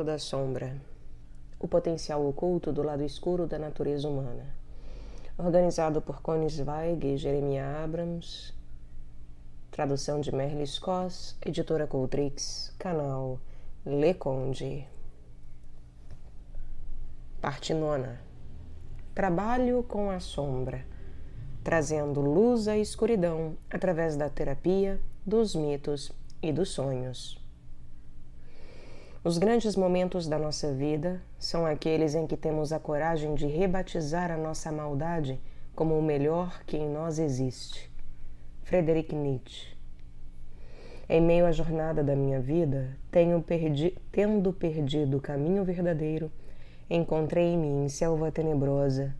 Teatro da Sombra O potencial oculto do lado escuro da natureza humana. Organizado por Zweig e Jeremiah Abrams. Tradução de Merle Scoss, editora Coltrix, canal Le Conde. Parte nona. Trabalho com a sombra, trazendo luz à escuridão através da terapia, dos mitos e dos sonhos. Os grandes momentos da nossa vida são aqueles em que temos a coragem de rebatizar a nossa maldade como o melhor que em nós existe. Frederick Nietzsche. Em meio à jornada da minha vida, perdi tendo perdido o caminho verdadeiro, encontrei-me em selva tenebrosa,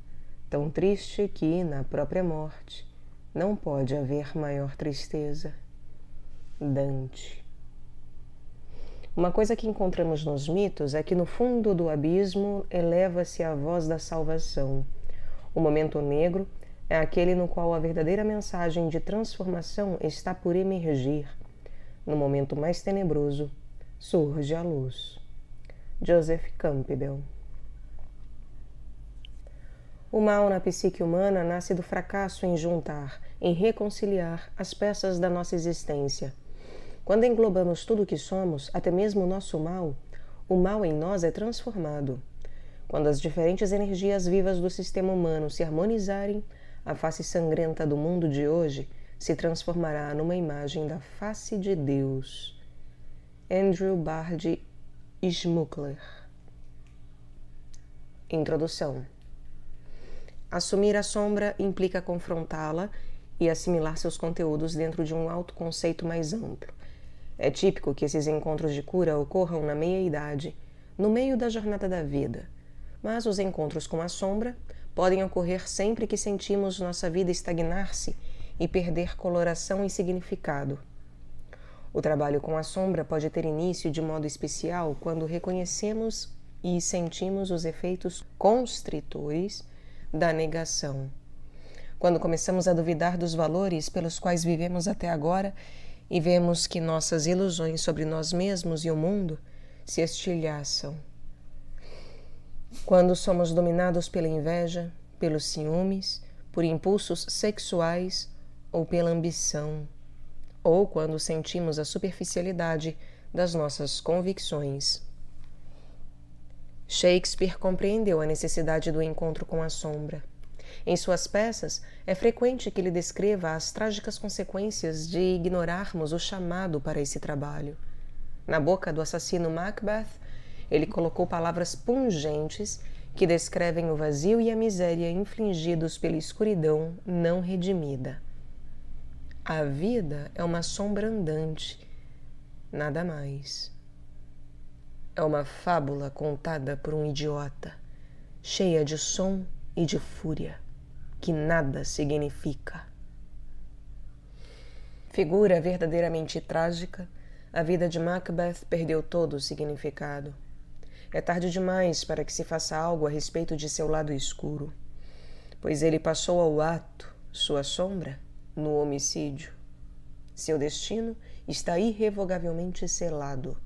tão triste que, na própria morte, não pode haver maior tristeza. Dante. Uma coisa que encontramos nos mitos é que no fundo do abismo eleva-se a voz da salvação. O momento negro é aquele no qual a verdadeira mensagem de transformação está por emergir. No momento mais tenebroso, surge a luz. Joseph Campbell o mal na psique humana nasce do fracasso em juntar, em reconciliar as peças da nossa existência, quando englobamos tudo o que somos, até mesmo o nosso mal, o mal em nós é transformado. Quando as diferentes energias vivas do sistema humano se harmonizarem, a face sangrenta do mundo de hoje se transformará numa imagem da face de Deus. Andrew Bard Schmuckler Introdução Assumir a sombra implica confrontá-la e assimilar seus conteúdos dentro de um autoconceito mais amplo. É típico que esses encontros de cura ocorram na meia-idade, no meio da jornada da vida. Mas os encontros com a sombra podem ocorrer sempre que sentimos nossa vida estagnar-se e perder coloração e significado. O trabalho com a sombra pode ter início de modo especial quando reconhecemos e sentimos os efeitos constritores da negação. Quando começamos a duvidar dos valores pelos quais vivemos até agora e vemos que nossas ilusões sobre nós mesmos e o mundo se estilhaçam. Quando somos dominados pela inveja, pelos ciúmes, por impulsos sexuais ou pela ambição, ou quando sentimos a superficialidade das nossas convicções. Shakespeare compreendeu a necessidade do encontro com a sombra. Em suas peças, é frequente que ele descreva as trágicas consequências de ignorarmos o chamado para esse trabalho. Na boca do assassino Macbeth, ele colocou palavras pungentes que descrevem o vazio e a miséria infligidos pela escuridão não redimida. A vida é uma sombra andante, nada mais. É uma fábula contada por um idiota, cheia de som e de fúria que nada significa. Figura verdadeiramente trágica, a vida de Macbeth perdeu todo o significado. É tarde demais para que se faça algo a respeito de seu lado escuro, pois ele passou ao ato, sua sombra, no homicídio. Seu destino está irrevogavelmente selado.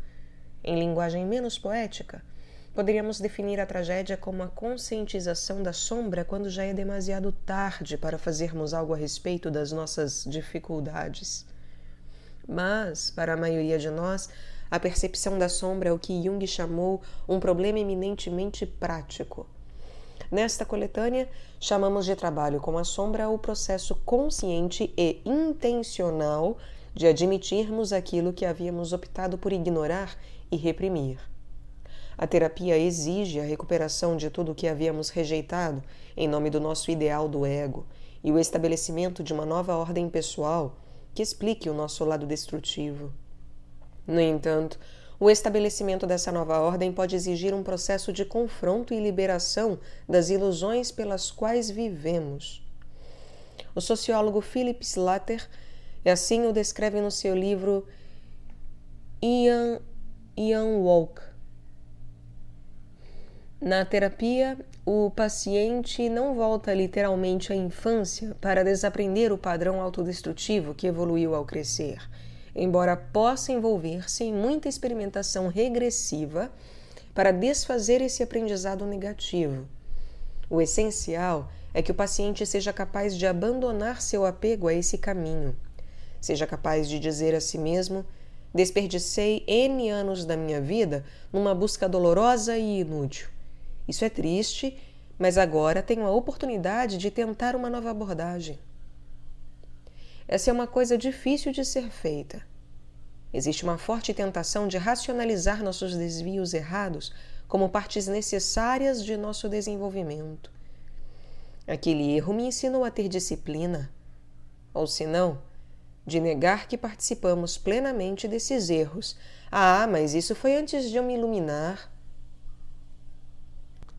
Em linguagem menos poética, Poderíamos definir a tragédia como a conscientização da sombra quando já é demasiado tarde para fazermos algo a respeito das nossas dificuldades. Mas, para a maioria de nós, a percepção da sombra é o que Jung chamou um problema eminentemente prático. Nesta coletânea, chamamos de trabalho com a sombra o processo consciente e intencional de admitirmos aquilo que havíamos optado por ignorar e reprimir. A terapia exige a recuperação de tudo o que havíamos rejeitado em nome do nosso ideal do ego e o estabelecimento de uma nova ordem pessoal que explique o nosso lado destrutivo. No entanto, o estabelecimento dessa nova ordem pode exigir um processo de confronto e liberação das ilusões pelas quais vivemos. O sociólogo Philip Slater assim o descreve no seu livro Ian, Ian Walk, na terapia, o paciente não volta literalmente à infância para desaprender o padrão autodestrutivo que evoluiu ao crescer, embora possa envolver-se em muita experimentação regressiva para desfazer esse aprendizado negativo. O essencial é que o paciente seja capaz de abandonar seu apego a esse caminho, seja capaz de dizer a si mesmo: desperdicei N anos da minha vida numa busca dolorosa e inútil. Isso é triste, mas agora tenho a oportunidade de tentar uma nova abordagem. Essa é uma coisa difícil de ser feita. Existe uma forte tentação de racionalizar nossos desvios errados como partes necessárias de nosso desenvolvimento. Aquele erro me ensinou a ter disciplina, ou se não, de negar que participamos plenamente desses erros. Ah, mas isso foi antes de eu me iluminar.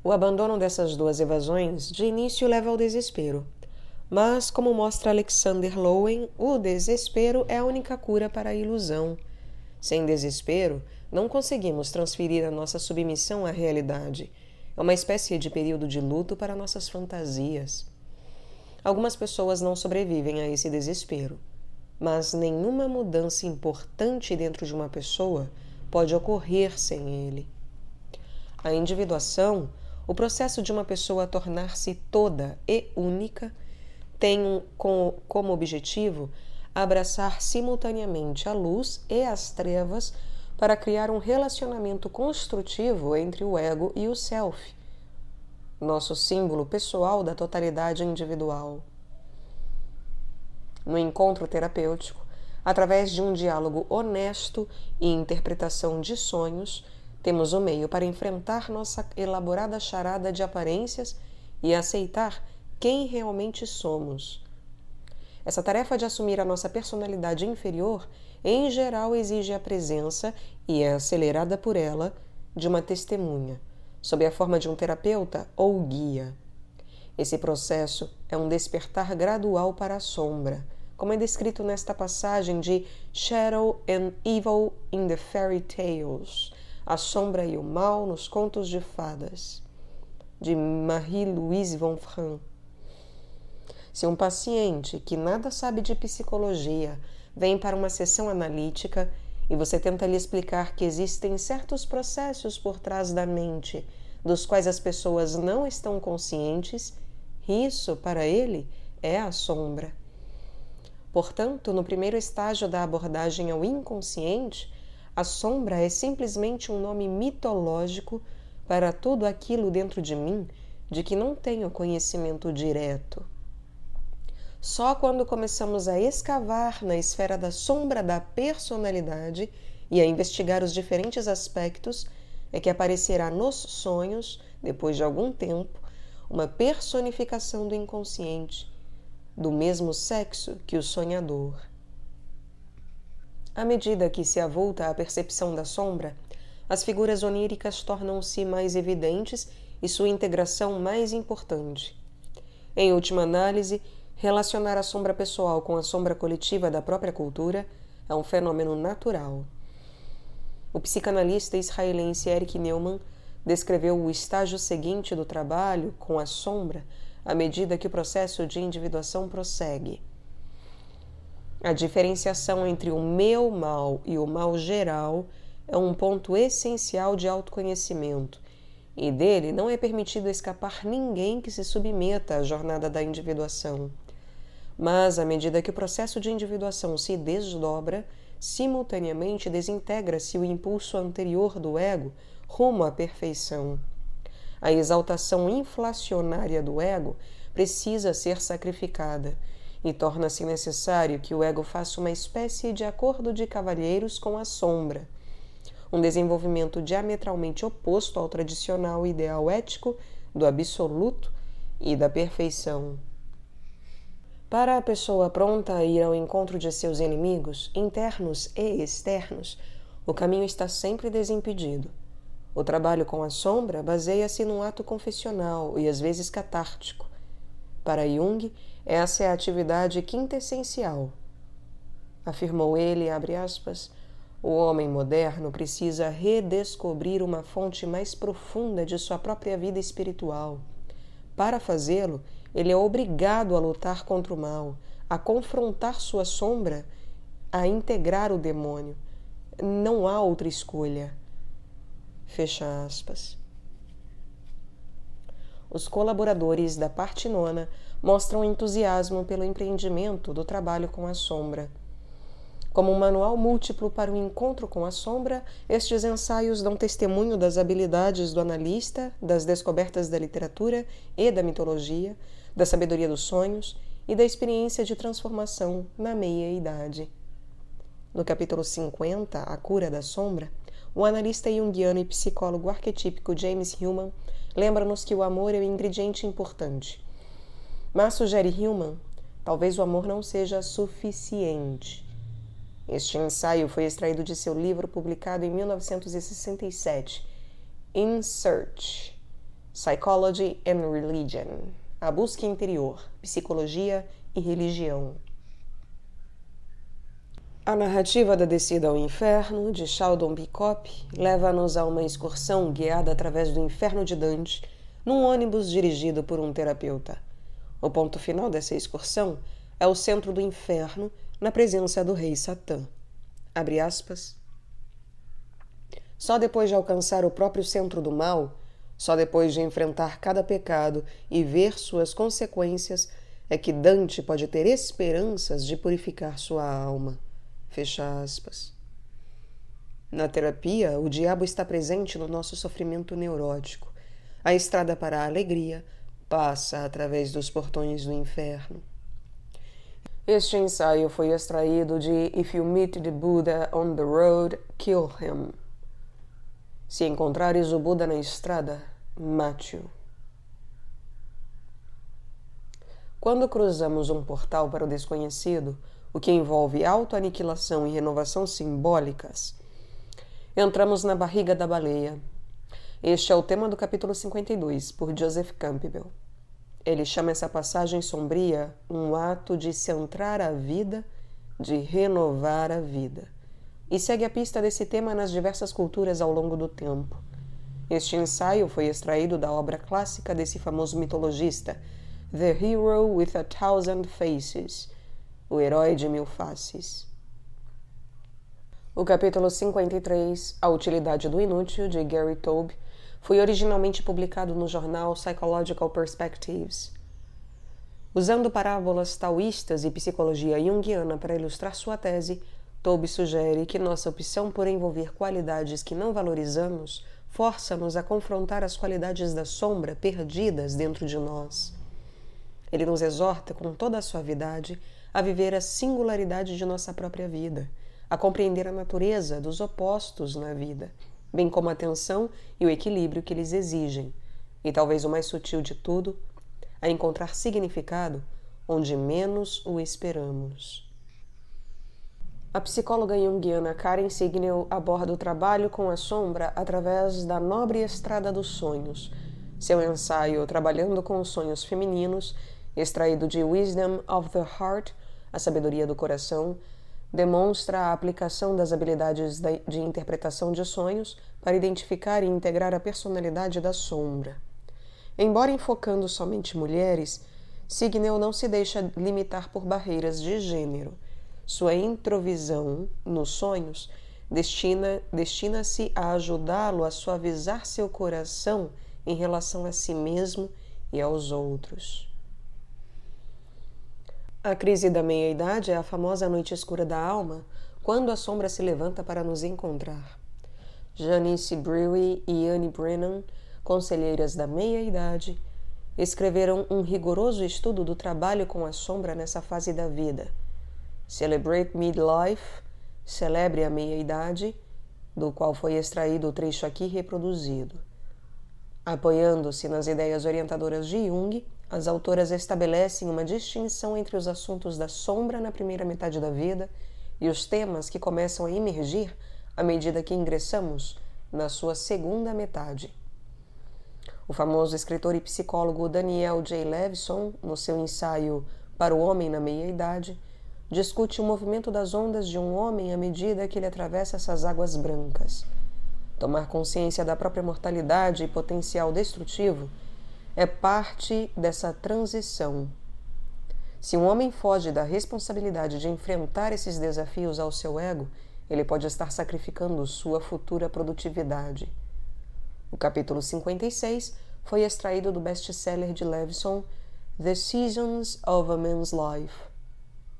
O abandono dessas duas evasões de início leva ao desespero. Mas, como mostra Alexander Lowen, o desespero é a única cura para a ilusão. Sem desespero, não conseguimos transferir a nossa submissão à realidade. É uma espécie de período de luto para nossas fantasias. Algumas pessoas não sobrevivem a esse desespero, mas nenhuma mudança importante dentro de uma pessoa pode ocorrer sem ele. A individuação o processo de uma pessoa tornar-se toda e única tem como objetivo abraçar simultaneamente a luz e as trevas para criar um relacionamento construtivo entre o ego e o self, nosso símbolo pessoal da totalidade individual. No encontro terapêutico, através de um diálogo honesto e interpretação de sonhos, temos o um meio para enfrentar nossa elaborada charada de aparências e aceitar quem realmente somos. Essa tarefa de assumir a nossa personalidade inferior, em geral, exige a presença, e é acelerada por ela, de uma testemunha, sob a forma de um terapeuta ou guia. Esse processo é um despertar gradual para a sombra, como é descrito nesta passagem de Shadow and Evil in the Fairy Tales, a Sombra e o Mal nos Contos de Fadas, de Marie-Louise von Fran. Se um paciente que nada sabe de psicologia vem para uma sessão analítica e você tenta lhe explicar que existem certos processos por trás da mente dos quais as pessoas não estão conscientes, isso, para ele, é a sombra. Portanto, no primeiro estágio da abordagem ao inconsciente, a sombra é simplesmente um nome mitológico para tudo aquilo dentro de mim de que não tenho conhecimento direto. Só quando começamos a escavar na esfera da sombra da personalidade e a investigar os diferentes aspectos é que aparecerá nos sonhos, depois de algum tempo, uma personificação do inconsciente, do mesmo sexo que o sonhador. À medida que se avulta a percepção da sombra, as figuras oníricas tornam-se mais evidentes e sua integração mais importante. Em última análise, relacionar a sombra pessoal com a sombra coletiva da própria cultura é um fenômeno natural. O psicanalista israelense Eric Neumann descreveu o estágio seguinte do trabalho com a sombra à medida que o processo de individuação prossegue. A diferenciação entre o meu mal e o mal geral é um ponto essencial de autoconhecimento, e dele não é permitido escapar ninguém que se submeta à jornada da individuação. Mas, à medida que o processo de individuação se desdobra, simultaneamente desintegra-se o impulso anterior do ego rumo à perfeição. A exaltação inflacionária do ego precisa ser sacrificada e torna-se necessário que o ego faça uma espécie de acordo de cavalheiros com a sombra, um desenvolvimento diametralmente oposto ao tradicional ideal ético do absoluto e da perfeição. Para a pessoa pronta a ir ao encontro de seus inimigos, internos e externos, o caminho está sempre desimpedido. O trabalho com a sombra baseia-se num ato confessional e às vezes catártico. Para Jung, essa é a atividade quintessencial. Afirmou ele, aspas, o homem moderno precisa redescobrir uma fonte mais profunda de sua própria vida espiritual. Para fazê-lo, ele é obrigado a lutar contra o mal, a confrontar sua sombra, a integrar o demônio. Não há outra escolha. Fecha aspas. Os colaboradores da parte nona mostram entusiasmo pelo empreendimento do trabalho com a sombra. Como um manual múltiplo para o encontro com a sombra, estes ensaios dão testemunho das habilidades do analista, das descobertas da literatura e da mitologia, da sabedoria dos sonhos e da experiência de transformação na meia-idade. No capítulo 50, A Cura da Sombra, o analista junguiano e psicólogo arquetípico James Hillman lembra-nos que o amor é um ingrediente importante mas sugere Hillman, talvez o amor não seja suficiente. Este ensaio foi extraído de seu livro publicado em 1967, In Search: Psychology and Religion A Busca Interior, Psicologia e Religião. A narrativa da descida ao inferno, de Sheldon Bicop, leva-nos a uma excursão guiada através do inferno de Dante, num ônibus dirigido por um terapeuta. O ponto final dessa excursão é o centro do inferno, na presença do rei Satã. Abre aspas. Só depois de alcançar o próprio centro do mal, só depois de enfrentar cada pecado e ver suas consequências, é que Dante pode ter esperanças de purificar sua alma. Fecha aspas. Na terapia, o diabo está presente no nosso sofrimento neurótico. A estrada para a alegria passa através dos portões do inferno. Este ensaio foi extraído de If You Meet the Buddha on the Road, Kill Him. Se encontrares o Buda na estrada, mate-o. Quando cruzamos um portal para o desconhecido, o que envolve autoaniquilação e renovação simbólicas, entramos na barriga da baleia este é o tema do capítulo 52, por Joseph Campbell. Ele chama essa passagem sombria um ato de centrar a vida, de renovar a vida, e segue a pista desse tema nas diversas culturas ao longo do tempo. Este ensaio foi extraído da obra clássica desse famoso mitologista, The Hero with a Thousand Faces O Herói de Mil Faces. O capítulo 53 A Utilidade do Inútil, de Gary Taube, foi originalmente publicado no jornal Psychological Perspectives. Usando parábolas taoístas e psicologia junguiana para ilustrar sua tese, Tobe sugere que nossa opção por envolver qualidades que não valorizamos força-nos a confrontar as qualidades da sombra perdidas dentro de nós. Ele nos exorta com toda a suavidade a viver a singularidade de nossa própria vida, a compreender a natureza dos opostos na vida bem como a atenção e o equilíbrio que eles exigem, e talvez o mais sutil de tudo, a é encontrar significado onde menos o esperamos. A psicóloga junguiana Karen Signel aborda o trabalho com a sombra através da nobre estrada dos sonhos. Seu ensaio Trabalhando com os Sonhos Femininos, extraído de Wisdom of the Heart, A Sabedoria do Coração, demonstra a aplicação das habilidades de interpretação de sonhos para identificar e integrar a personalidade da sombra. Embora enfocando somente mulheres, Signeu não se deixa limitar por barreiras de gênero. Sua introvisão nos sonhos destina-se destina a ajudá-lo a suavizar seu coração em relação a si mesmo e aos outros. A crise da meia-idade é a famosa noite escura da alma, quando a sombra se levanta para nos encontrar. Janice Brewery e Anne Brennan, conselheiras da meia-idade, escreveram um rigoroso estudo do trabalho com a sombra nessa fase da vida. Celebrate Midlife, Celebre a Meia-Idade, do qual foi extraído o trecho aqui reproduzido. Apoiando-se nas ideias orientadoras de Jung, as autoras estabelecem uma distinção entre os assuntos da sombra na primeira metade da vida e os temas que começam a emergir à medida que ingressamos na sua segunda metade. O famoso escritor e psicólogo Daniel J. Levison, no seu ensaio Para o Homem na Meia-Idade, discute o movimento das ondas de um homem à medida que ele atravessa essas águas brancas. Tomar consciência da própria mortalidade e potencial destrutivo é parte dessa transição. Se um homem foge da responsabilidade de enfrentar esses desafios ao seu ego, ele pode estar sacrificando sua futura produtividade. O capítulo 56 foi extraído do best-seller de Levison, The Seasons of a Man's Life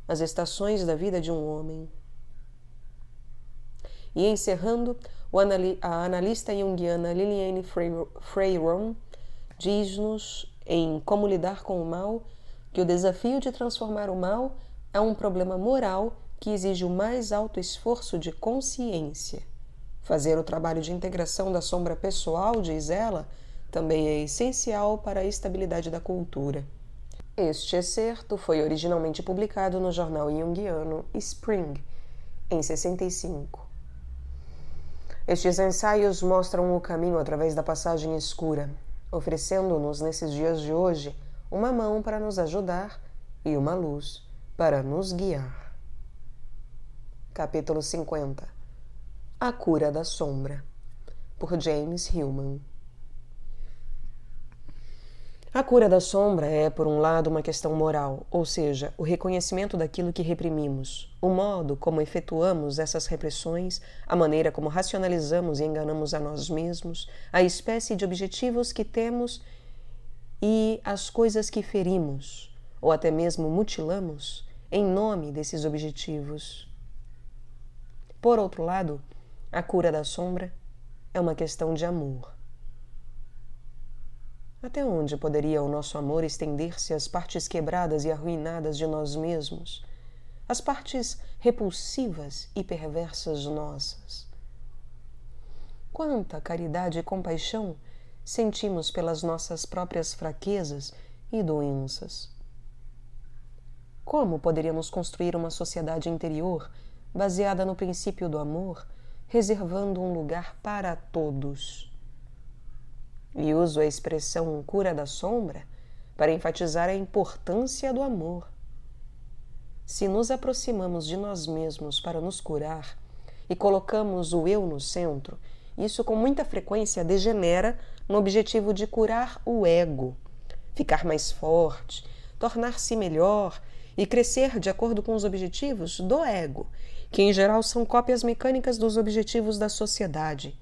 As Estações da Vida de um Homem. E encerrando, a analista junguiana Liliane Freyron diz-nos em Como Lidar com o Mal que o desafio de transformar o mal é um problema moral que exige o mais alto esforço de consciência. Fazer o trabalho de integração da sombra pessoal, diz ela, também é essencial para a estabilidade da cultura. Este excerto foi originalmente publicado no jornal junguiano Spring, em 65. Estes ensaios mostram o caminho através da passagem escura, oferecendo-nos nesses dias de hoje uma mão para nos ajudar e uma luz para nos guiar. Capítulo 50 A Cura da Sombra por James Hillman a cura da sombra é, por um lado, uma questão moral, ou seja, o reconhecimento daquilo que reprimimos, o modo como efetuamos essas repressões, a maneira como racionalizamos e enganamos a nós mesmos, a espécie de objetivos que temos e as coisas que ferimos, ou até mesmo mutilamos, em nome desses objetivos. Por outro lado, a cura da sombra é uma questão de amor. Até onde poderia o nosso amor estender-se às partes quebradas e arruinadas de nós mesmos, às partes repulsivas e perversas nossas? Quanta caridade e compaixão sentimos pelas nossas próprias fraquezas e doenças? Como poderíamos construir uma sociedade interior baseada no princípio do amor, reservando um lugar para todos? e uso a expressão cura da sombra para enfatizar a importância do amor. Se nos aproximamos de nós mesmos para nos curar e colocamos o eu no centro, isso com muita frequência degenera no objetivo de curar o ego, ficar mais forte, tornar-se melhor e crescer de acordo com os objetivos do ego, que em geral são cópias mecânicas dos objetivos da sociedade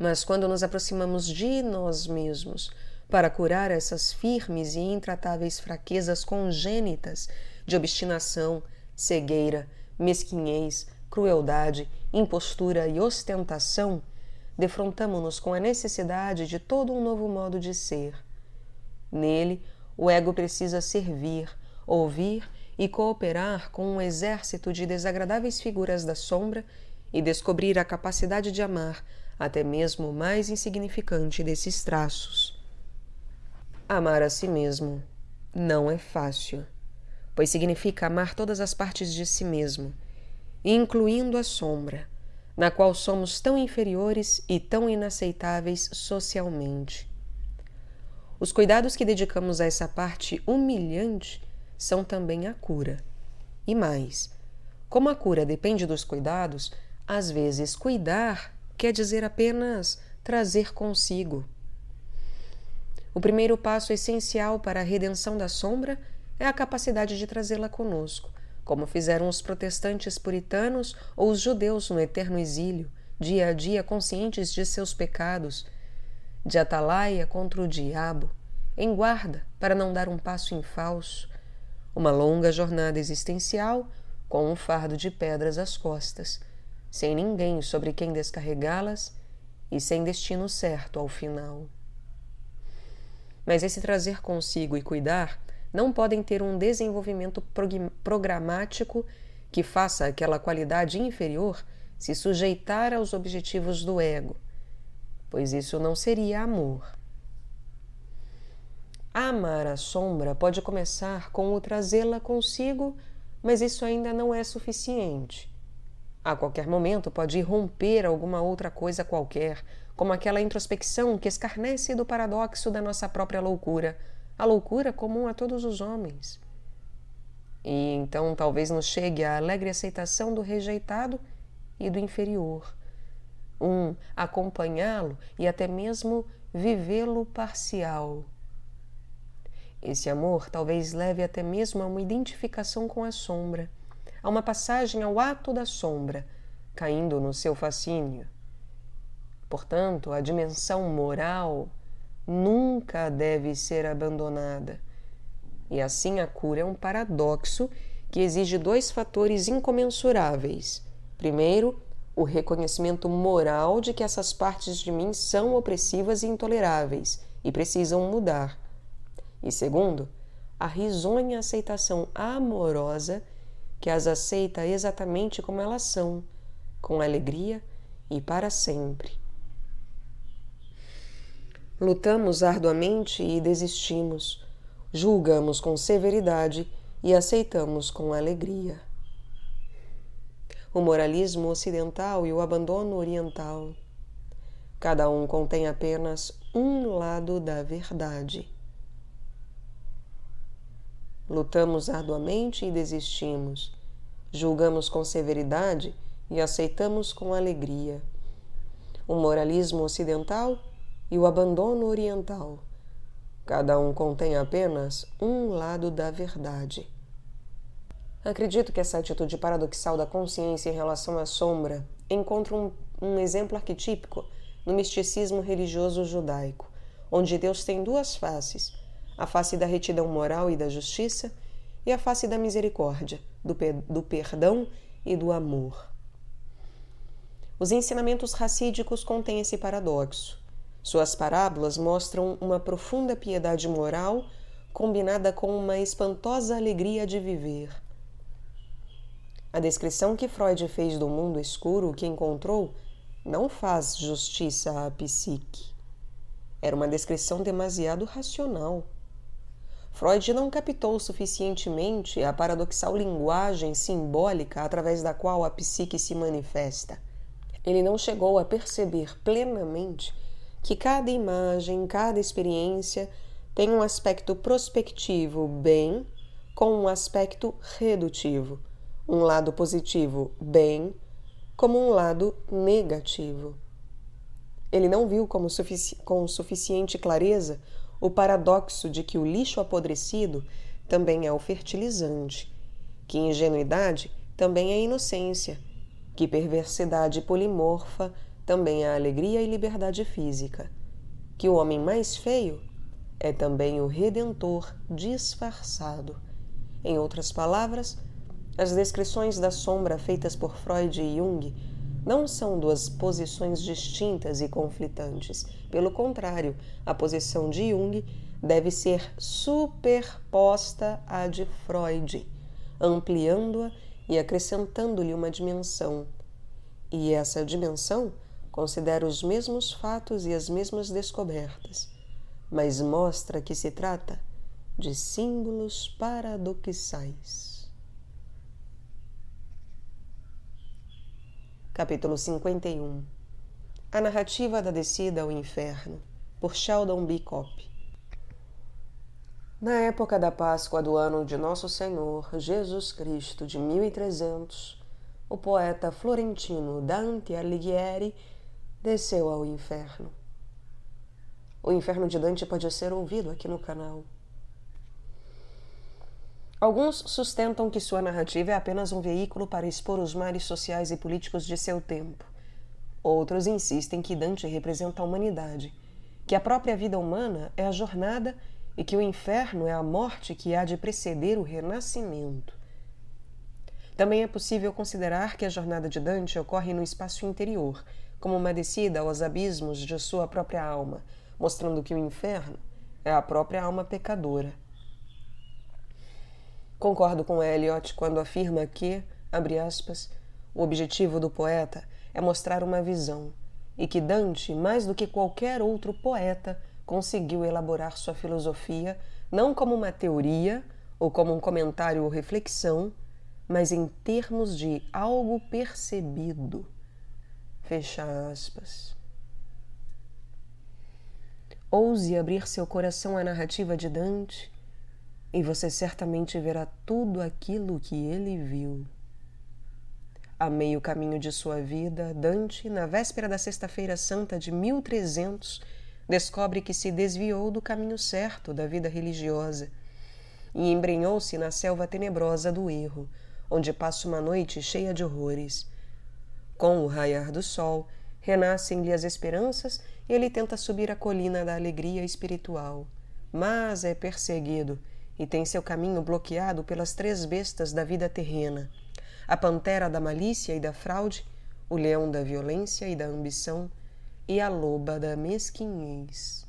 mas quando nos aproximamos de nós mesmos para curar essas firmes e intratáveis fraquezas congênitas de obstinação, cegueira, mesquinhez, crueldade, impostura e ostentação, defrontamo-nos com a necessidade de todo um novo modo de ser. Nele, o ego precisa servir, ouvir e cooperar com um exército de desagradáveis figuras da sombra e descobrir a capacidade de amar até mesmo o mais insignificante desses traços. Amar a si mesmo não é fácil, pois significa amar todas as partes de si mesmo, incluindo a sombra, na qual somos tão inferiores e tão inaceitáveis socialmente. Os cuidados que dedicamos a essa parte humilhante são também a cura. E mais, como a cura depende dos cuidados, às vezes cuidar quer dizer apenas trazer consigo. O primeiro passo essencial para a redenção da sombra é a capacidade de trazê-la conosco, como fizeram os protestantes puritanos ou os judeus no eterno exílio, dia a dia conscientes de seus pecados, de atalaia contra o diabo, em guarda para não dar um passo em falso, uma longa jornada existencial com um fardo de pedras às costas, sem ninguém sobre quem descarregá-las e sem destino certo ao final. Mas esse trazer consigo e cuidar não podem ter um desenvolvimento programático que faça aquela qualidade inferior se sujeitar aos objetivos do ego, pois isso não seria amor. Amar a sombra pode começar com o trazê-la consigo, mas isso ainda não é suficiente a qualquer momento pode irromper alguma outra coisa qualquer, como aquela introspecção que escarnece do paradoxo da nossa própria loucura, a loucura comum a todos os homens. E então talvez nos chegue a alegre aceitação do rejeitado e do inferior. Um acompanhá-lo e até mesmo vivê-lo parcial. Esse amor talvez leve até mesmo a uma identificação com a sombra, a uma passagem ao ato da sombra, caindo no seu fascínio. Portanto, a dimensão moral nunca deve ser abandonada. E assim a cura é um paradoxo que exige dois fatores incomensuráveis. Primeiro, o reconhecimento moral de que essas partes de mim são opressivas e intoleráveis e precisam mudar. E segundo, a risonha aceitação amorosa que as aceita exatamente como elas são, com alegria e para sempre. Lutamos arduamente e desistimos, julgamos com severidade e aceitamos com alegria. O moralismo ocidental e o abandono oriental. Cada um contém apenas um lado da verdade. Lutamos arduamente e desistimos. Julgamos com severidade e aceitamos com alegria. O moralismo ocidental e o abandono oriental. Cada um contém apenas um lado da verdade. Acredito que essa atitude paradoxal da consciência em relação à sombra encontra um, um exemplo arquetípico no misticismo religioso judaico, onde Deus tem duas faces a face da retidão moral e da justiça, e a face da misericórdia, do, do perdão e do amor. Os ensinamentos racídicos contêm esse paradoxo. Suas parábolas mostram uma profunda piedade moral combinada com uma espantosa alegria de viver. A descrição que Freud fez do mundo escuro que encontrou não faz justiça à psique. Era uma descrição demasiado racional. Freud não captou suficientemente a paradoxal linguagem simbólica através da qual a psique se manifesta. Ele não chegou a perceber plenamente que cada imagem, cada experiência tem um aspecto prospectivo bem com um aspecto redutivo, um lado positivo bem como um lado negativo. Ele não viu como com suficiente clareza o paradoxo de que o lixo apodrecido também é o fertilizante, que ingenuidade também é inocência, que perversidade polimorfa também é alegria e liberdade física, que o homem mais feio é também o redentor disfarçado. Em outras palavras, as descrições da sombra feitas por Freud e Jung não são duas posições distintas e conflitantes. Pelo contrário, a posição de Jung deve ser superposta à de Freud, ampliando-a e acrescentando-lhe uma dimensão. E essa dimensão considera os mesmos fatos e as mesmas descobertas, mas mostra que se trata de símbolos paradoxais. Capítulo 51 A narrativa da descida ao inferno, por Sheldon B. Kopp. Na época da Páscoa do ano de Nosso Senhor Jesus Cristo de 1300, o poeta florentino Dante Alighieri desceu ao inferno. O inferno de Dante pode ser ouvido aqui no canal. Alguns sustentam que sua narrativa é apenas um veículo para expor os males sociais e políticos de seu tempo. Outros insistem que Dante representa a humanidade, que a própria vida humana é a jornada e que o inferno é a morte que há de preceder o renascimento. Também é possível considerar que a jornada de Dante ocorre no espaço interior, como uma descida aos abismos de sua própria alma, mostrando que o inferno é a própria alma pecadora. Concordo com Eliot quando afirma que, abre aspas, o objetivo do poeta é mostrar uma visão e que Dante, mais do que qualquer outro poeta, conseguiu elaborar sua filosofia não como uma teoria ou como um comentário ou reflexão, mas em termos de algo percebido. Fecha aspas. Ouse abrir seu coração à narrativa de Dante e você certamente verá tudo aquilo que ele viu. A meio caminho de sua vida, Dante, na véspera da Sexta-feira Santa de 1300, descobre que se desviou do caminho certo da vida religiosa e embrenhou-se na selva tenebrosa do erro, onde passa uma noite cheia de horrores. Com o raiar do sol, renascem-lhe as esperanças e ele tenta subir a colina da alegria espiritual, mas é perseguido e tem seu caminho bloqueado pelas três bestas da vida terrena: a pantera da malícia e da fraude, o leão da violência e da ambição e a loba da mesquinhez.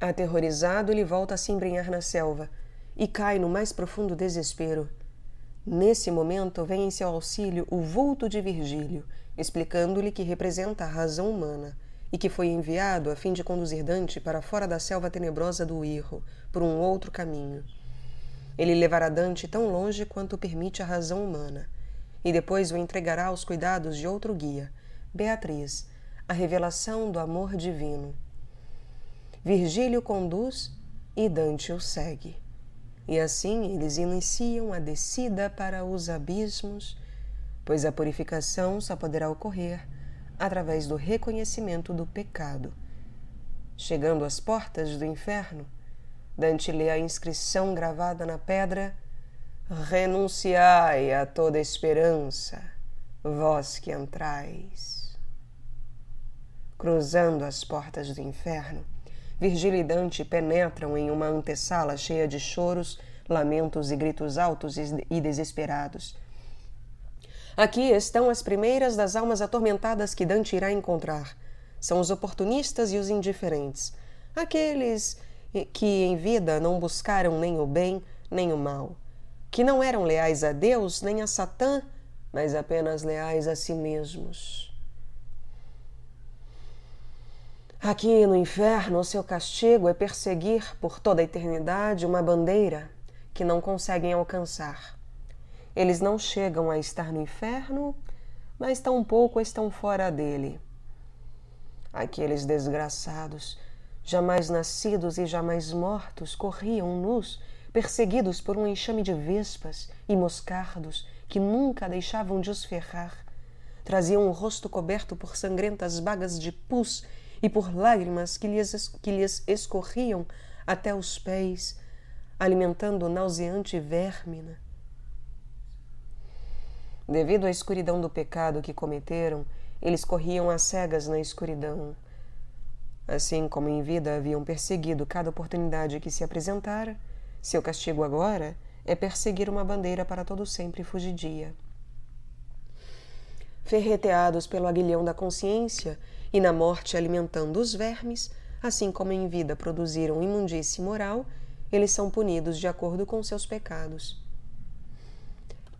Aterrorizado, ele volta a se embrenhar na selva e cai no mais profundo desespero. Nesse momento, vem em seu auxílio o vulto de Virgílio, explicando-lhe que representa a razão humana e que foi enviado a fim de conduzir Dante para fora da selva tenebrosa do Irro, por um outro caminho. Ele levará Dante tão longe quanto permite a razão humana, e depois o entregará aos cuidados de outro guia, Beatriz, a revelação do amor divino. Virgílio conduz e Dante o segue. E assim eles iniciam a descida para os abismos, pois a purificação só poderá ocorrer através do reconhecimento do pecado. Chegando às portas do inferno, Dante lê a inscrição gravada na pedra: Renunciai a toda esperança, vós que entrais. Cruzando as portas do inferno, Virgílio e Dante penetram em uma antessala cheia de choros, lamentos e gritos altos e desesperados Aqui estão as primeiras das almas atormentadas que Dante irá encontrar. São os oportunistas e os indiferentes, aqueles que em vida não buscaram nem o bem nem o mal, que não eram leais a Deus nem a Satã, mas apenas leais a si mesmos. Aqui no inferno, o seu castigo é perseguir por toda a eternidade uma bandeira que não conseguem alcançar. Eles não chegam a estar no inferno, mas tampouco estão fora dele. Aqueles desgraçados, jamais nascidos e jamais mortos, corriam nus, perseguidos por um enxame de vespas e moscardos que nunca deixavam de os ferrar. Traziam o rosto coberto por sangrentas bagas de pus e por lágrimas que lhes, que lhes escorriam até os pés, alimentando o nauseante vermina. Devido à escuridão do pecado que cometeram, eles corriam às cegas na escuridão. Assim como em vida haviam perseguido cada oportunidade que se apresentara, seu castigo agora é perseguir uma bandeira para todo sempre fugidia. Ferreteados pelo aguilhão da consciência e na morte alimentando os vermes, assim como em vida produziram imundície moral, eles são punidos de acordo com seus pecados.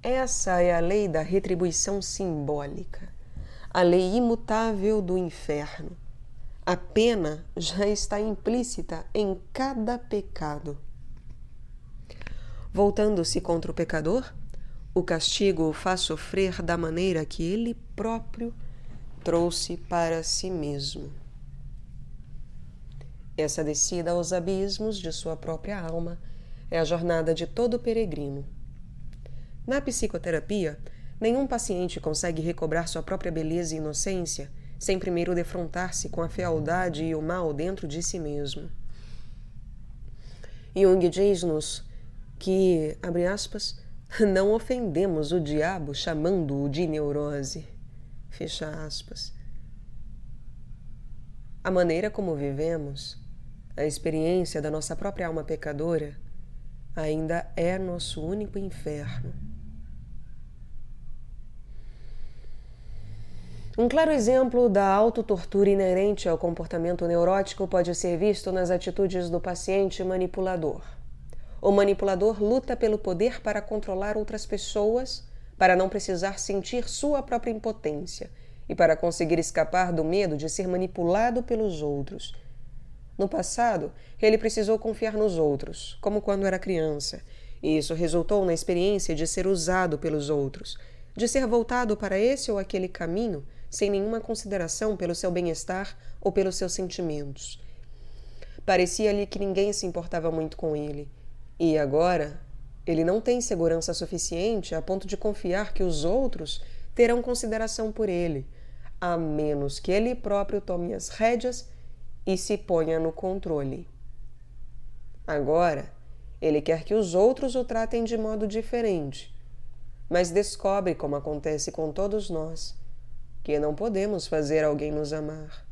Essa é a lei da retribuição simbólica, a lei imutável do inferno. A pena já está implícita em cada pecado. Voltando-se contra o pecador, o castigo o faz sofrer da maneira que ele próprio trouxe para si mesmo. Essa descida aos abismos de sua própria alma é a jornada de todo peregrino. Na psicoterapia, nenhum paciente consegue recobrar sua própria beleza e inocência sem primeiro defrontar-se com a fealdade e o mal dentro de si mesmo. Jung diz-nos que, abre aspas, não ofendemos o diabo chamando-o de neurose. Fecha aspas. A maneira como vivemos, a experiência da nossa própria alma pecadora, ainda é nosso único inferno. Um claro exemplo da autotortura inerente ao comportamento neurótico pode ser visto nas atitudes do paciente manipulador. O manipulador luta pelo poder para controlar outras pessoas, para não precisar sentir sua própria impotência e para conseguir escapar do medo de ser manipulado pelos outros. No passado, ele precisou confiar nos outros, como quando era criança, e isso resultou na experiência de ser usado pelos outros, de ser voltado para esse ou aquele caminho sem nenhuma consideração pelo seu bem-estar ou pelos seus sentimentos. Parecia-lhe que ninguém se importava muito com ele. E agora, ele não tem segurança suficiente a ponto de confiar que os outros terão consideração por ele, a menos que ele próprio tome as rédeas e se ponha no controle. Agora, ele quer que os outros o tratem de modo diferente, mas descobre como acontece com todos nós que não podemos fazer alguém nos amar.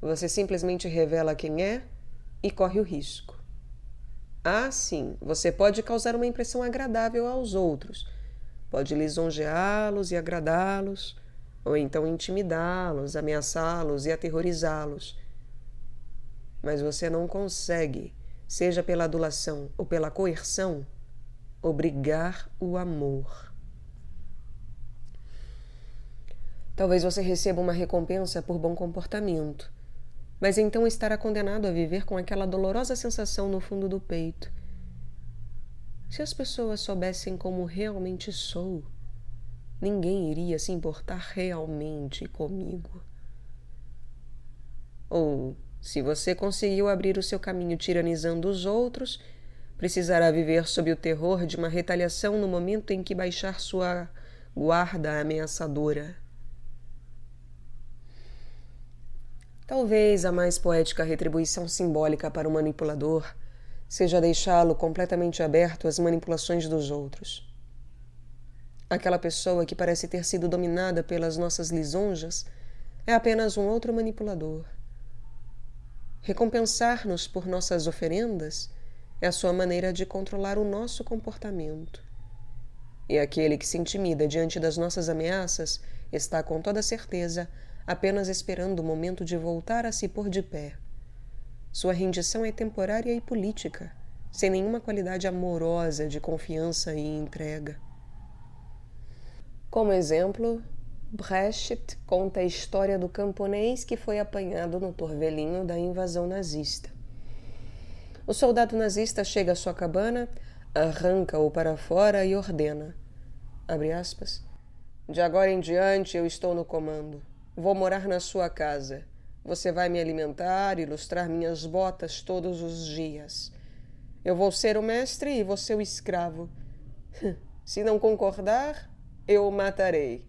Você simplesmente revela quem é e corre o risco. Ah, sim, você pode causar uma impressão agradável aos outros, pode lisonjeá-los e agradá-los, ou então intimidá-los, ameaçá-los e aterrorizá-los. Mas você não consegue, seja pela adulação ou pela coerção, obrigar o amor. Talvez você receba uma recompensa por bom comportamento, mas então estará condenado a viver com aquela dolorosa sensação no fundo do peito. Se as pessoas soubessem como realmente sou, ninguém iria se importar realmente comigo. Ou, se você conseguiu abrir o seu caminho tiranizando os outros, precisará viver sob o terror de uma retaliação no momento em que baixar sua guarda ameaçadora. Talvez a mais poética retribuição simbólica para o manipulador seja deixá-lo completamente aberto às manipulações dos outros. Aquela pessoa que parece ter sido dominada pelas nossas lisonjas é apenas um outro manipulador. Recompensar-nos por nossas oferendas é a sua maneira de controlar o nosso comportamento. E aquele que se intimida diante das nossas ameaças está, com toda certeza, apenas esperando o momento de voltar a se pôr de pé. Sua rendição é temporária e política, sem nenhuma qualidade amorosa de confiança e entrega. Como exemplo, Brecht conta a história do camponês que foi apanhado no torvelinho da invasão nazista. O soldado nazista chega à sua cabana, arranca-o para fora e ordena: aspas, De agora em diante eu estou no comando. Vou morar na sua casa. Você vai me alimentar e lustrar minhas botas todos os dias. Eu vou ser o mestre e você o escravo. Se não concordar, eu o matarei.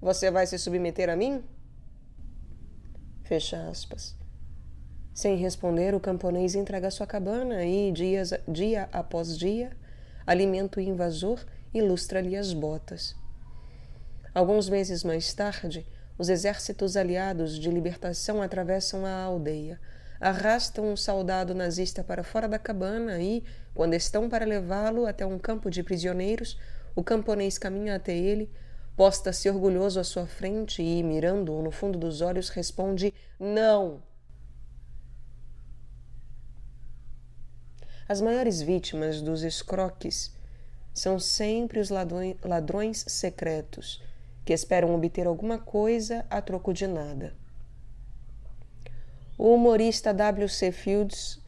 Você vai se submeter a mim? Fecha aspas. Sem responder, o camponês entrega sua cabana e, dias, dia após dia, alimenta o invasor e lustra-lhe as botas. Alguns meses mais tarde, os exércitos aliados de libertação atravessam a aldeia, arrastam um soldado nazista para fora da cabana e, quando estão para levá-lo até um campo de prisioneiros, o camponês caminha até ele, posta-se orgulhoso à sua frente e, mirando-o no fundo dos olhos, responde: Não! As maiores vítimas dos escroques são sempre os ladrões secretos que esperam obter alguma coisa a troco de nada. O humorista W. C. Fields,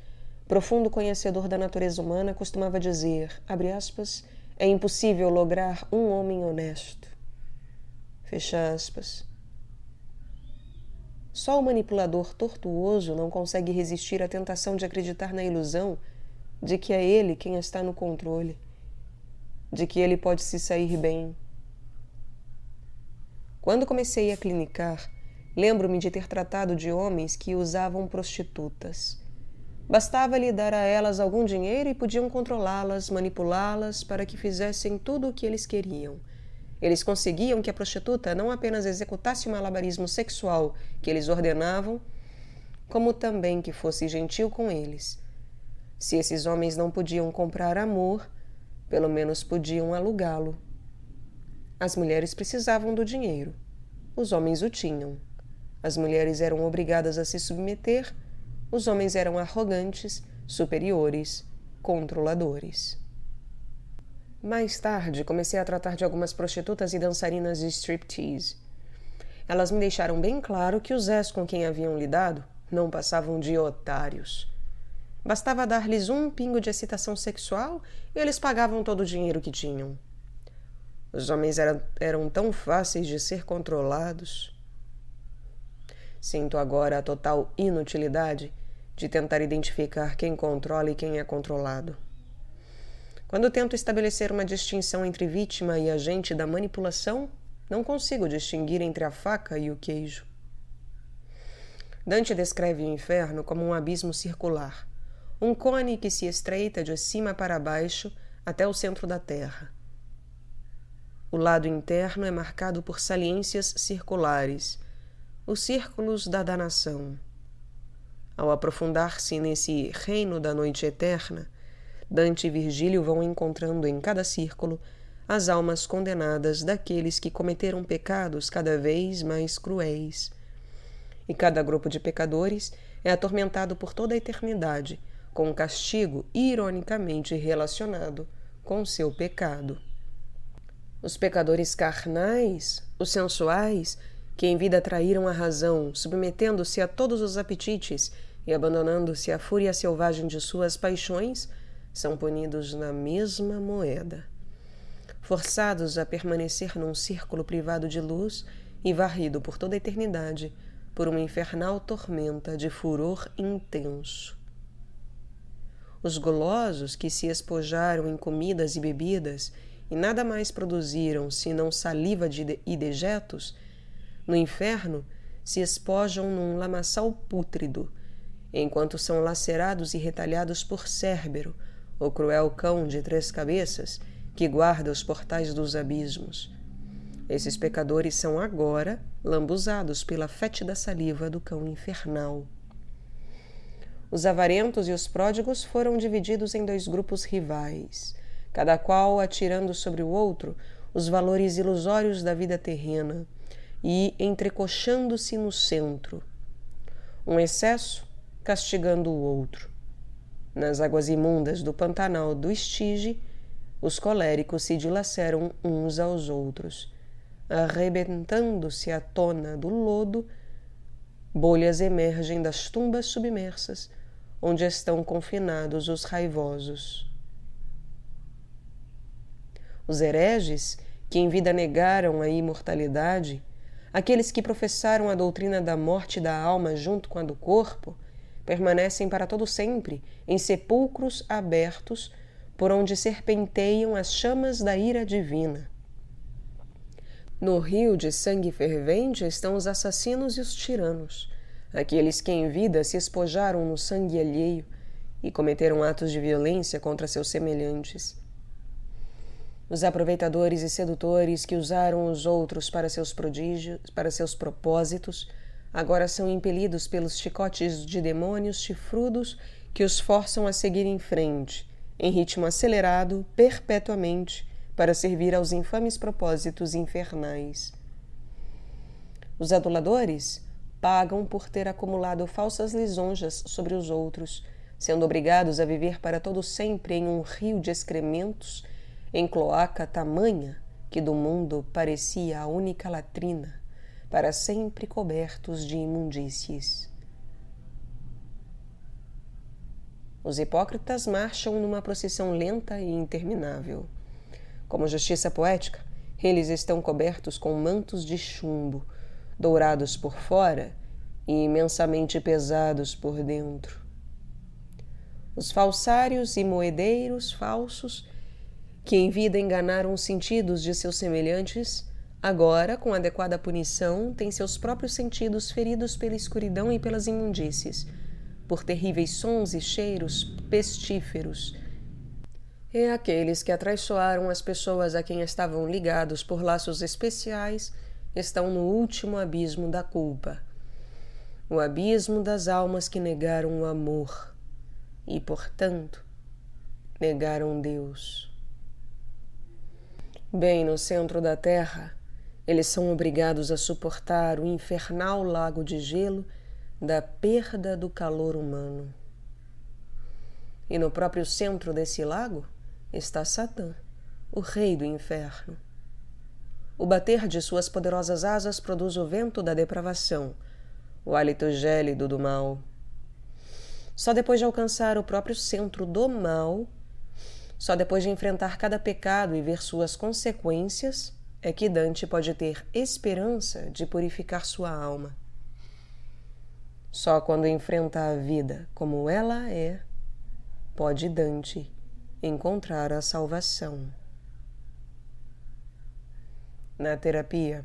profundo conhecedor da natureza humana, costumava dizer, aspas, é impossível lograr um homem honesto. Fecha aspas. Só o manipulador tortuoso não consegue resistir à tentação de acreditar na ilusão de que é ele quem está no controle, de que ele pode se sair bem quando comecei a clinicar, lembro-me de ter tratado de homens que usavam prostitutas. Bastava-lhe dar a elas algum dinheiro e podiam controlá-las, manipulá-las para que fizessem tudo o que eles queriam. Eles conseguiam que a prostituta não apenas executasse o malabarismo sexual que eles ordenavam, como também que fosse gentil com eles. Se esses homens não podiam comprar amor, pelo menos podiam alugá-lo as mulheres precisavam do dinheiro. Os homens o tinham. As mulheres eram obrigadas a se submeter. Os homens eram arrogantes, superiores, controladores. Mais tarde, comecei a tratar de algumas prostitutas e dançarinas de striptease. Elas me deixaram bem claro que os ex com quem haviam lidado não passavam de otários. Bastava dar-lhes um pingo de excitação sexual e eles pagavam todo o dinheiro que tinham. Os homens eram, eram tão fáceis de ser controlados. Sinto agora a total inutilidade de tentar identificar quem controla e quem é controlado. Quando tento estabelecer uma distinção entre vítima e agente da manipulação, não consigo distinguir entre a faca e o queijo. Dante descreve o inferno como um abismo circular, um cone que se estreita de cima para baixo até o centro da terra. O lado interno é marcado por saliências circulares, os círculos da danação. Ao aprofundar-se nesse reino da noite eterna, Dante e Virgílio vão encontrando em cada círculo as almas condenadas daqueles que cometeram pecados cada vez mais cruéis. E cada grupo de pecadores é atormentado por toda a eternidade, com um castigo ironicamente relacionado com seu pecado os pecadores carnais, os sensuais, que em vida traíram a razão, submetendo-se a todos os apetites e abandonando-se à fúria selvagem de suas paixões, são punidos na mesma moeda. Forçados a permanecer num círculo privado de luz e varrido por toda a eternidade por uma infernal tormenta de furor intenso. Os golosos que se espojaram em comidas e bebidas e nada mais produziram senão saliva de e dejetos, no inferno se espojam num lamaçal pútrido, enquanto são lacerados e retalhados por Cérbero, o cruel cão de três cabeças que guarda os portais dos abismos. Esses pecadores são agora lambuzados pela fétida saliva do cão infernal. Os avarentos e os pródigos foram divididos em dois grupos rivais cada qual atirando sobre o outro os valores ilusórios da vida terrena e entrecochando-se no centro. Um excesso castigando o outro. Nas águas imundas do Pantanal do Estige, os coléricos se dilaceram uns aos outros, arrebentando-se à tona do lodo, bolhas emergem das tumbas submersas, onde estão confinados os raivosos os hereges, que em vida negaram a imortalidade, aqueles que professaram a doutrina da morte da alma junto com a do corpo, permanecem para todo sempre em sepulcros abertos por onde serpenteiam as chamas da ira divina. No rio de sangue fervente estão os assassinos e os tiranos, aqueles que em vida se espojaram no sangue alheio e cometeram atos de violência contra seus semelhantes os aproveitadores e sedutores que usaram os outros para seus prodígios, para seus propósitos, agora são impelidos pelos chicotes de demônios chifrudos que os forçam a seguir em frente, em ritmo acelerado, perpetuamente, para servir aos infames propósitos infernais. Os aduladores pagam por ter acumulado falsas lisonjas sobre os outros, sendo obrigados a viver para todo sempre em um rio de excrementos em cloaca tamanha que do mundo parecia a única latrina, para sempre cobertos de imundícies. Os hipócritas marcham numa procissão lenta e interminável. Como justiça poética, eles estão cobertos com mantos de chumbo, dourados por fora e imensamente pesados por dentro. Os falsários e moedeiros falsos que em vida enganaram os sentidos de seus semelhantes, agora, com adequada punição, têm seus próprios sentidos feridos pela escuridão e pelas imundícies, por terríveis sons e cheiros pestíferos. E aqueles que atraiçoaram as pessoas a quem estavam ligados por laços especiais estão no último abismo da culpa, o abismo das almas que negaram o amor e, portanto, negaram Deus. Bem no centro da Terra, eles são obrigados a suportar o infernal lago de gelo da perda do calor humano. E no próprio centro desse lago está Satã, o rei do inferno. O bater de suas poderosas asas produz o vento da depravação, o hálito gélido do mal. Só depois de alcançar o próprio centro do mal só depois de enfrentar cada pecado e ver suas consequências é que Dante pode ter esperança de purificar sua alma. Só quando enfrenta a vida como ela é, pode Dante encontrar a salvação. Na terapia,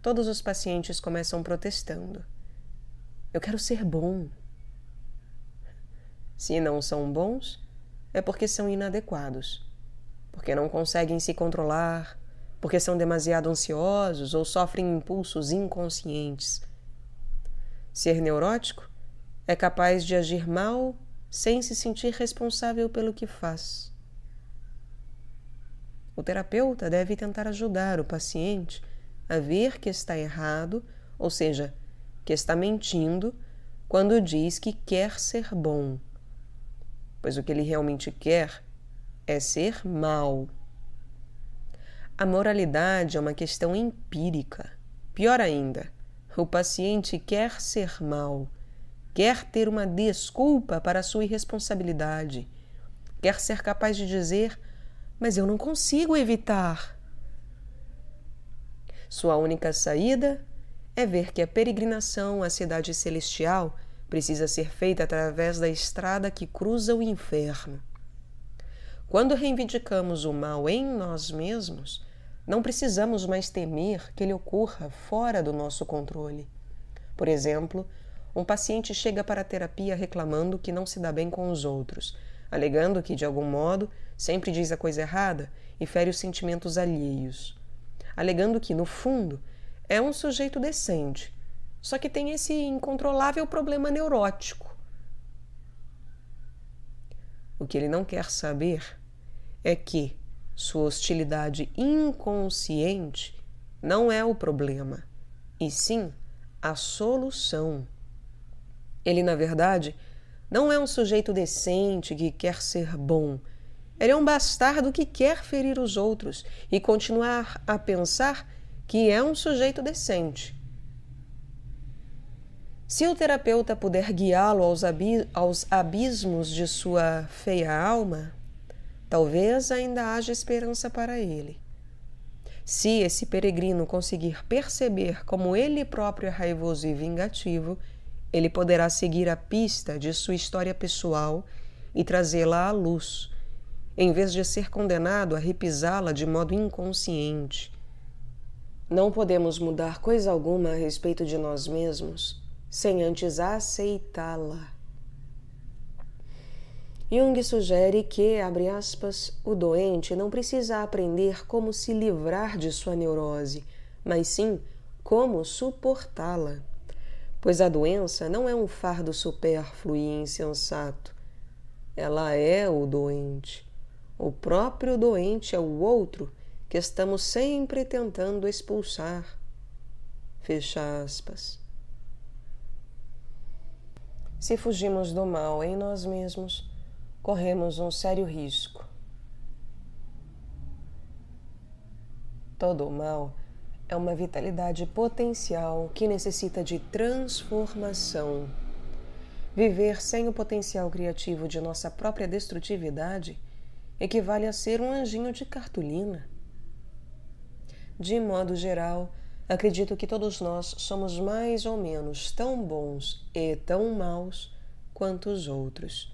todos os pacientes começam protestando. Eu quero ser bom. Se não são bons, é porque são inadequados, porque não conseguem se controlar, porque são demasiado ansiosos ou sofrem impulsos inconscientes. Ser neurótico é capaz de agir mal sem se sentir responsável pelo que faz. O terapeuta deve tentar ajudar o paciente a ver que está errado, ou seja, que está mentindo, quando diz que quer ser bom pois o que ele realmente quer é ser mal. A moralidade é uma questão empírica. Pior ainda, o paciente quer ser mal, quer ter uma desculpa para a sua irresponsabilidade, quer ser capaz de dizer: Mas eu não consigo evitar. Sua única saída é ver que a peregrinação à cidade celestial precisa ser feita através da estrada que cruza o inferno. Quando reivindicamos o mal em nós mesmos, não precisamos mais temer que ele ocorra fora do nosso controle. Por exemplo, um paciente chega para a terapia reclamando que não se dá bem com os outros, alegando que, de algum modo, sempre diz a coisa errada e fere os sentimentos alheios, alegando que, no fundo, é um sujeito decente só que tem esse incontrolável problema neurótico. O que ele não quer saber é que sua hostilidade inconsciente não é o problema, e sim a solução. Ele, na verdade, não é um sujeito decente que quer ser bom. Ele é um bastardo que quer ferir os outros e continuar a pensar que é um sujeito decente. Se o terapeuta puder guiá-lo aos, abismos de sua feia alma, talvez ainda haja esperança para ele. Se esse peregrino conseguir perceber como ele próprio é raivoso e vingativo, ele poderá seguir a pista de sua história pessoal e trazê-la à luz, em vez de ser condenado a repisá-la de modo inconsciente. Não podemos mudar coisa alguma a respeito de nós mesmos sem antes aceitá-la. Jung sugere que, abre aspas, o doente não precisa aprender como se livrar de sua neurose, mas sim como suportá-la. Pois a doença não é um fardo supérfluo e insensato. Ela é o doente. O próprio doente é o outro que estamos sempre tentando expulsar. Fecha aspas. Se fugimos do mal em nós mesmos, corremos um sério risco. Todo o mal é uma vitalidade potencial que necessita de transformação. Viver sem o potencial criativo de nossa própria destrutividade equivale a ser um anjinho de cartolina. De modo geral, Acredito que todos nós somos mais ou menos tão bons e tão maus quanto os outros.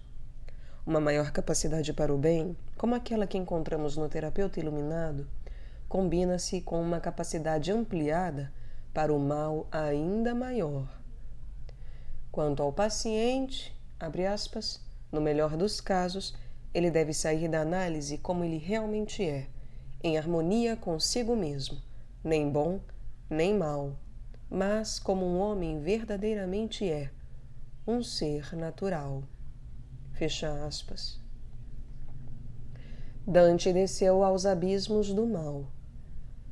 Uma maior capacidade para o bem, como aquela que encontramos no terapeuta iluminado, combina-se com uma capacidade ampliada para o mal ainda maior. Quanto ao paciente, aspas, no melhor dos casos, ele deve sair da análise como ele realmente é, em harmonia consigo mesmo, nem bom nem mal, mas como um homem verdadeiramente é, um ser natural. Fecha aspas. Dante desceu aos abismos do mal.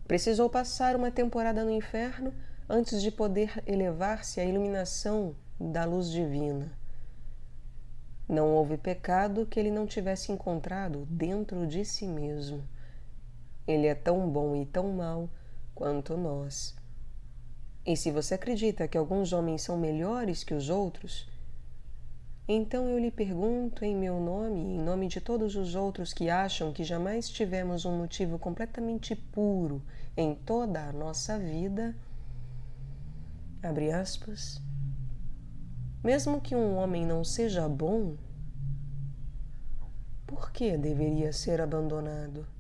Precisou passar uma temporada no inferno antes de poder elevar-se à iluminação da luz divina. Não houve pecado que ele não tivesse encontrado dentro de si mesmo. Ele é tão bom e tão mau quanto nós. E se você acredita que alguns homens são melhores que os outros, então eu lhe pergunto em meu nome e em nome de todos os outros que acham que jamais tivemos um motivo completamente puro em toda a nossa vida, abre aspas, mesmo que um homem não seja bom, por que deveria ser abandonado?